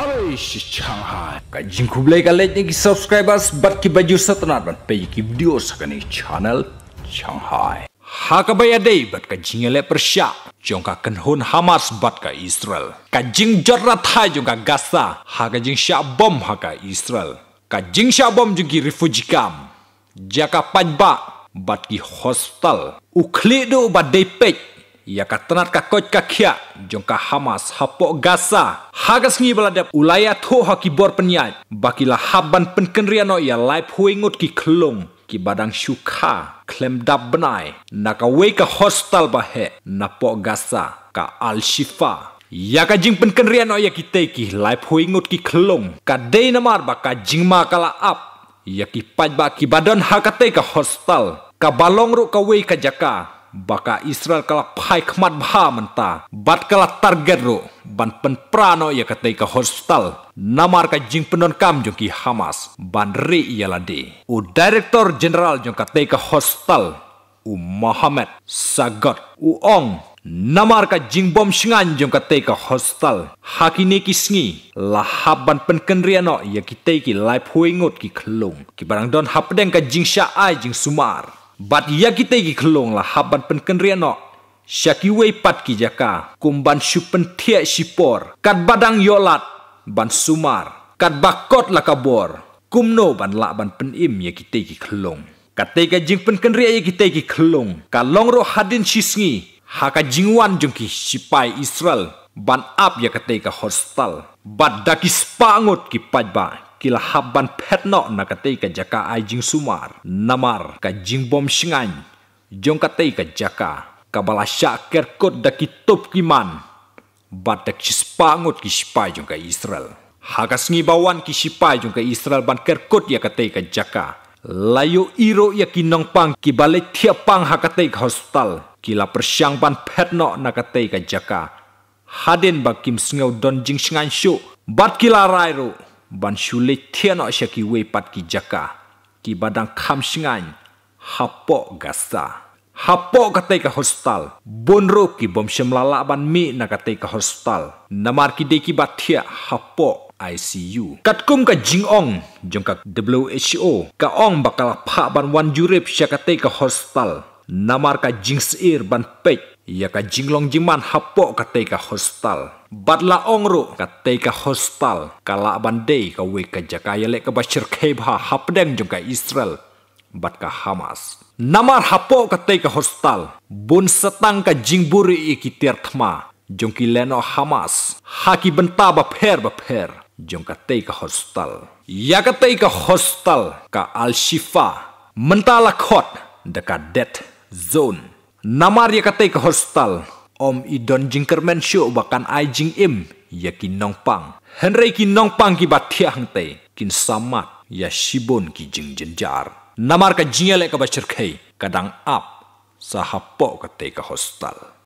Aish Changhai Kajin kublai ka lejne ki subscribers Bat ki baju satanar ban Peji ki video sakani channel Changhai Haka bay adai bat ka jingale persia Jong ka kenhun Hamas buat ka Israel Kajing jorra Hai, jom ka Gaza Haka jing syak bom haka Israel Kajing syak bom jong ki Jaga camp Jaka panjba bat ki hostel Ukli do bat day ia ka ka koch ka kia jong ka Hamas hapo gasa hagas ngi baladap ulaya tho ha ki bor penyai bakila haban penkenriano ia live huingut ki klong ki badang syukha klem dab benai nak wei ka hostel na po gasa ka Al Shifa ia ka jing pen ya kita teki live huingut ki kelong ka dei namar ba ka jing ma kala up ia ki paj ba ki badan hakate ka hostel ka balong ru ka wei ka jaka baka Israel kala pai kmat bha menta bat kala target ro ban pen prano ya katai ka hostel namar ka jing penon kam jong ki Hamas ban re ialah de u director general jong katai ka hostel u Muhammad Sagot u ong Namar ka jing singan jong ka tei ka hostel. Hakini ki sngi. Lahaban penkenriano ya ki tei ki live huingot ki kelung. Ki barang don hapdeng ka jing sha ai jing sumar bat gi khlong la no syaki syakiwei pat kijaka kumban syupentia sipor kat badang yolat ban sumar kat bakot la kabor kumno ban la ban penim khlong kelong katega jing ria penkenria khlong kelong kalong ro hadin sisngi haka jingwan jengki sipai Israel ban ap ya katega hostal bat daki spangot ki pajba kila habban petno na katay ka jaka aijing sumar namar ka bom singan, jong katay ka jaka kabala siya kerkot daki kitop kiman badak sispangot ki jong ka Israel hakas ngibawan ki jong ka Israel ban kerkot ya katay ka jaka layo iro ya kinong pang kibalik tiap pang hakatei ka hostal kila persyang ban petno na katay ka jaka hadin bakim sengau don jing sngan bat kila rairo ban shule thiano shaki we pat ki jaka ki badang kham shingain hapo gasa hapo kate ka hostel bonro ki bomshem lala ban mi na kate ka hostel namar ki deki bathia hapo ICU katkum ka jingong jong ka WHO ka ong bakal pha ban wan jurep shakate ka hostel namar ka jingsir ban pek Ia ka jinglong jiman hapo katei ka hostal. Batla ongru katai ka hostal. Kala bandai ka we ka jakaya lek ka bashir kebha hapdeng jom ka Israel. Bat ka Hamas. Namar hapo katei ka hostal. Bun setang ka jingburi iki tirtma. Jom ki leno Hamas. Haki benta bapher bapher. Jom per. Jong ka hostal. Ia katei ka hostal ka Al-Shifa. Mentala kot dekat death zone. Namar ya katai ke hostel. Om idon jingkermen show bahkan ai jing im ya nong Pang, Henry Kinong Pang ki batiang te. Kin samat ya shibon ki jing jenjar. Namar ka jingele ka bacer kadang up sahapok katai ke hostel.